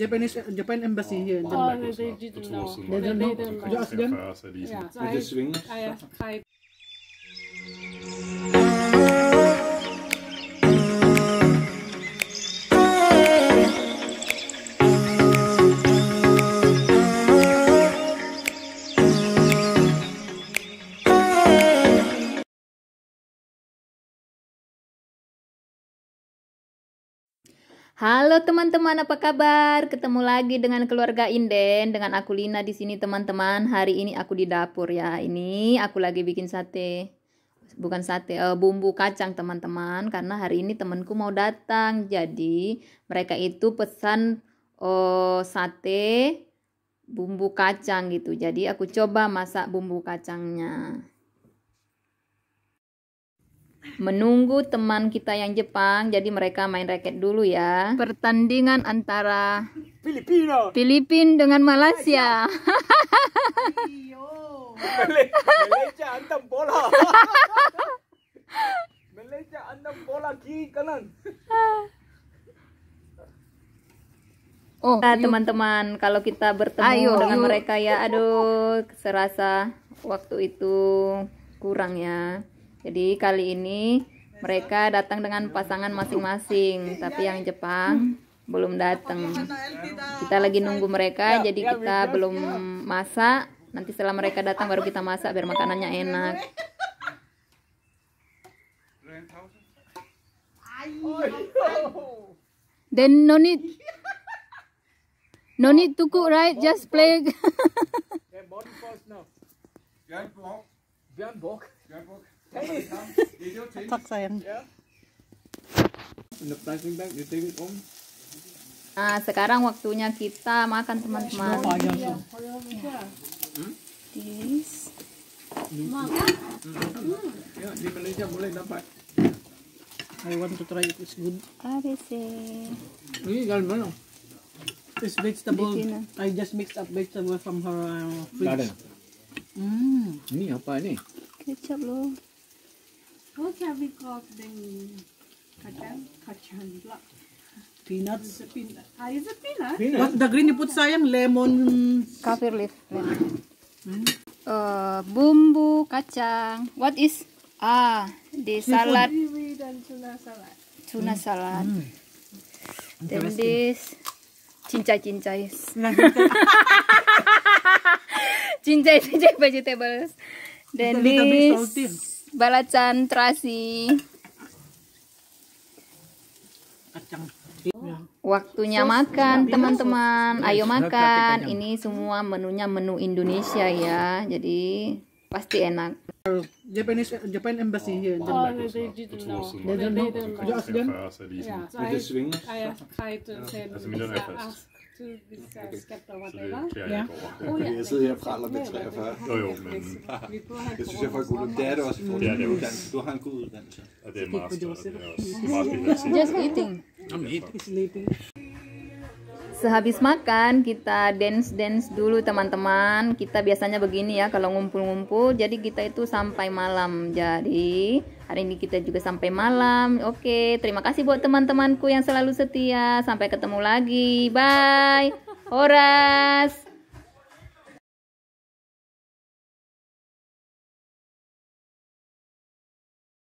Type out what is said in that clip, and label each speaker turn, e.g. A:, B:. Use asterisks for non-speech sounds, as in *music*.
A: Japanese Japan Embassy oh, here in Denmark. Oh, they, they know. They didn't know. Yeah. I, Halo teman-teman, apa kabar? Ketemu lagi dengan keluarga Inden, dengan aku Lina di sini teman-teman. Hari ini aku di dapur ya. Ini aku lagi bikin sate. Bukan sate, uh, bumbu kacang teman-teman karena hari ini temanku mau datang. Jadi, mereka itu pesan uh, sate bumbu kacang gitu. Jadi, aku coba masak bumbu kacangnya menunggu teman kita yang Jepang. Jadi mereka main raket dulu ya. Pertandingan antara Filipina, Filipin dengan Malaysia. Malaysia antam bola. Malaysia antam bola kiri kanan. Oh, nah, teman-teman, kalau kita bertemu ayo, dengan yuk. mereka ya, aduh, serasa waktu itu kurang ya. Jadi kali ini mereka datang dengan pasangan masing-masing, tapi yang Jepang belum datang. Kita lagi nunggu mereka, jadi kita belum masak. Nanti setelah mereka datang baru kita masak biar makanannya enak. Then no need No need to cook right just play Jangan bok, jangan bok, jangan bok. Atak sayang. Nah, sekarang waktunya kita makan teman-teman. This. di Malaysia boleh dapat. I want to try it. It's good. Ini kan mana? It's vegetable. I just mixed up vegetable from her uh, fridge. Garden. Hmm. Ini apa ini? Kecap loh. Terus sabi kok then? kacang, kacang lah. Peanuts. Peanut. Ah, is it What the green you put sayang? Lemon. Kaffir leaf. Lemon. Hmm? Uh, bumbu kacang. What is? Ah, di salad. Kiwi dan tuna salad. Tuna hmm. salad. Hmm. Then this cincai-cincai. Nah. *laughs* cincai-cincai vegetables. Then this balacan terasi waktunya makan teman-teman ayo makan ini semua menunya menu Indonesia ya jadi pasti enak Øh, Japanese øh, Japan Embassy oh, here in Denmark. Oh, they, they didn't know. They didn't know. Did you ask them? Yeah, so I, I tried to say, altså, is asked to discuss chapter whatever. Ja. Oh, ja. *laughs* Jeg sidder her og praler med 43. Jo, jo, men... Jeg synes, jeg får god Det er det også i forhold til uddannelse. Du har en god uddannelse. Og det er master. *laughs* Just eating. I'm eating. Sehabis makan kita dance-dance dulu teman-teman. Kita biasanya begini ya kalau ngumpul-ngumpul. Jadi kita itu sampai malam. Jadi hari ini kita juga sampai malam. Oke, terima kasih buat teman-temanku yang selalu setia. Sampai ketemu lagi. Bye. Horas.